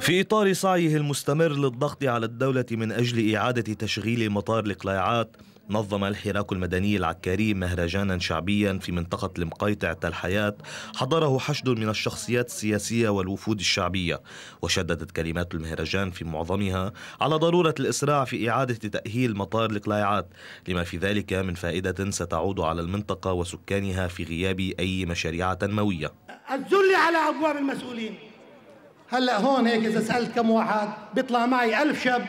في إطار سعيه المستمر للضغط على الدولة من أجل إعادة تشغيل مطار القلاعات نظم الحراك المدني العكاري مهرجانا شعبيا في منطقة المقيطع الحياة حضره حشد من الشخصيات السياسية والوفود الشعبية وشددت كلمات المهرجان في معظمها على ضرورة الإسراع في إعادة تأهيل مطار القلاعات لما في ذلك من فائدة ستعود على المنطقة وسكانها في غياب أي مشاريع تنموية الذل على أبواب المسؤولين هلا هون هيك اذا سالت كم واحد بيطلع معي ألف شاب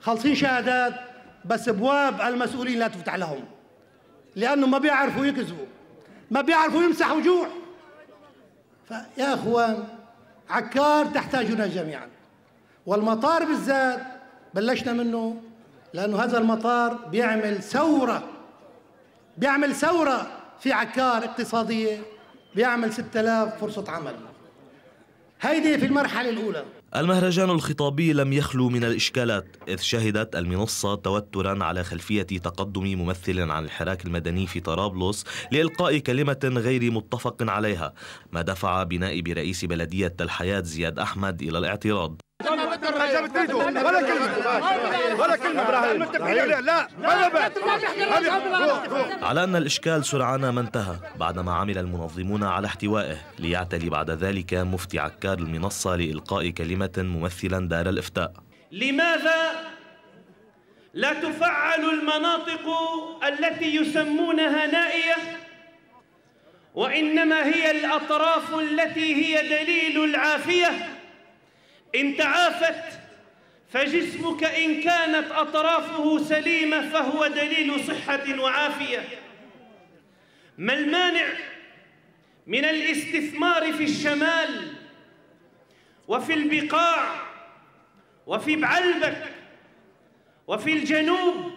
خالصين شهادات بس ابواب المسؤولين لا تفتح لهم لانه ما بيعرفوا يكذبوا ما بيعرفوا يمسحوا جوع فيا اخوان عكار تحتاجنا جميعا والمطار بالذات بلشنا منه لانه هذا المطار بيعمل ثوره بيعمل ثوره في عكار اقتصاديه بيعمل 6000 فرصه عمل هيدي في المرحلة الأولى المهرجان الخطابي لم يخلو من الإشكالات إذ شهدت المنصة توترا على خلفية تقدم ممثل عن الحراك المدني في طرابلس لإلقاء كلمة غير متفق عليها ما دفع بنائب رئيس بلدية الحياة زياد أحمد إلى الاعتراض ولا كلمه ولا كلمه ابراهيم لا على ان الاشكال سرعان ما انتهى بعدما عمل المنظمون على احتوائه ليعتلي بعد ذلك مفتي عكار المنصه لالقاء كلمه ممثلا دار الافتاء لماذا لا تفعل المناطق التي يسمونها نائيه وانما هي الاطراف التي هي دليل العافيه إن تعافت فجسمك إن كانت أطرافه سليمة فهو دليل صحة وعافية ما المانع من الاستثمار في الشمال وفي البقاع وفي بعلبك وفي الجنوب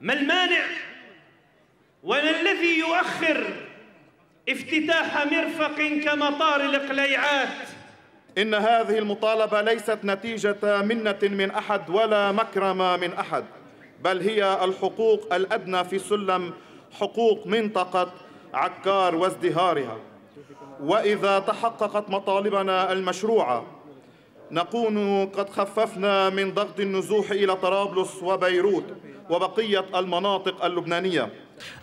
ما المانع وما الذي يؤخر افتتاح مرفق كمطار القليعات إن هذه المطالبة ليست نتيجة منة من أحد ولا مكرمة من أحد بل هي الحقوق الأدنى في سلم حقوق منطقة عكار وازدهارها وإذا تحققت مطالبنا المشروعة نكون قد خففنا من ضغط النزوح إلى طرابلس وبيروت وبقية المناطق اللبنانية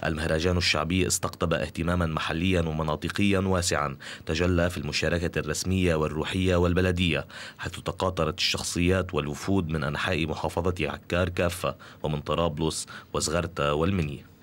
المهرجان الشعبي استقطب اهتماما محليا ومناطقيا واسعا تجلى في المشاركة الرسمية والروحية والبلدية حيث تقاطرت الشخصيات والوفود من أنحاء محافظة عكار كافة ومن طرابلس وزغرتة والمنيا